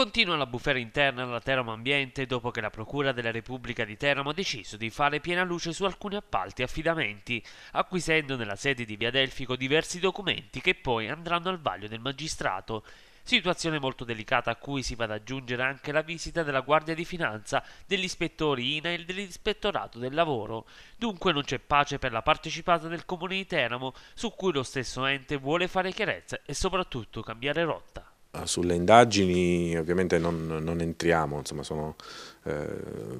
Continua la bufera interna alla Teramo Ambiente dopo che la Procura della Repubblica di Teramo ha deciso di fare piena luce su alcuni appalti e affidamenti, acquisendo nella sede di Via Delfico diversi documenti che poi andranno al vaglio del magistrato. Situazione molto delicata a cui si va ad aggiungere anche la visita della Guardia di Finanza, degli ispettori INA e dell'Ispettorato del Lavoro. Dunque non c'è pace per la partecipata del Comune di Teramo, su cui lo stesso ente vuole fare chiarezza e soprattutto cambiare rotta. Sulle indagini ovviamente non, non entriamo, insomma sono eh,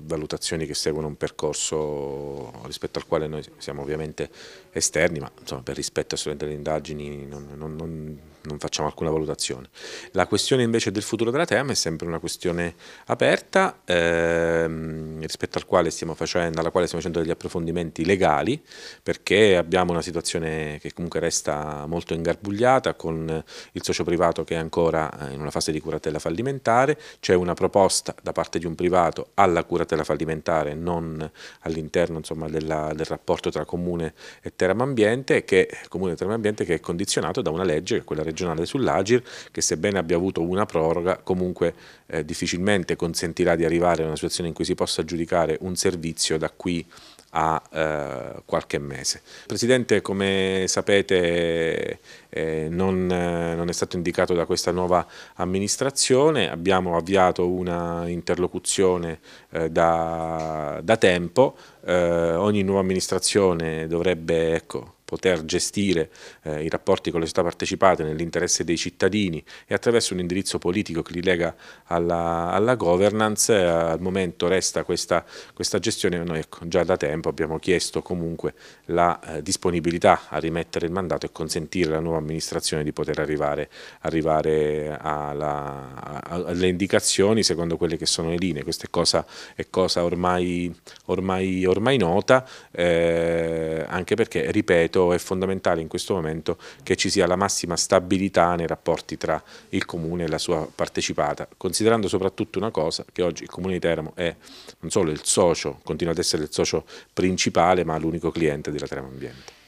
valutazioni che seguono un percorso rispetto al quale noi siamo ovviamente esterni, ma insomma, per rispetto delle indagini non, non, non, non, facciamo alcuna valutazione. La questione invece del futuro della TEAM è sempre una questione aperta ehm, rispetto al quale facendo, alla quale stiamo facendo degli approfondimenti legali perché abbiamo una situazione che comunque resta molto ingarbugliata con il socio privato che è ancora eh, in una fase di curatella fallimentare, c'è una proposta da parte di un privato dedicato alla curatela fallimentare, non all'interno insomma, della, del rapporto tra Comune e Terramambiente, che, Comune e Terramambiente che è condizionato da una legge, quella regionale sull'Agir, che sebbene abbia avuto una proroga, comunque eh, difficilmente consentirà di arrivare a una situazione in cui si possa giudicare un servizio da qui a eh, qualche mese. Presidente, come sapete eh, non, eh, non, è stato indicato da questa nuova amministrazione, abbiamo avviato una interlocuzione amministrazione eh, da, da, tempo, eh, ogni nuova amministrazione dovrebbe ecco, poter gestire eh, i rapporti con le società partecipate nell'interesse dei cittadini e attraverso un indirizzo politico che li lega alla, alla governance, eh, al momento resta questa, questa gestione, noi ecco, già da tempo abbiamo chiesto comunque la eh, disponibilità a rimettere il mandato e consentire alla nuova amministrazione di poter arrivare, arrivare alla, alle indicazioni secondo quelle che sono le linee, questa è cosa, è cosa ormai, ormai, ormai nota, eh, anche perché, ripeto, è fondamentale in questo momento che ci sia la massima stabilità nei rapporti tra il Comune e la sua partecipata, considerando soprattutto una cosa che oggi il Comune di Teramo è non solo il socio, continua ad essere il socio principale, ma l'unico cliente della Teramo Ambiente.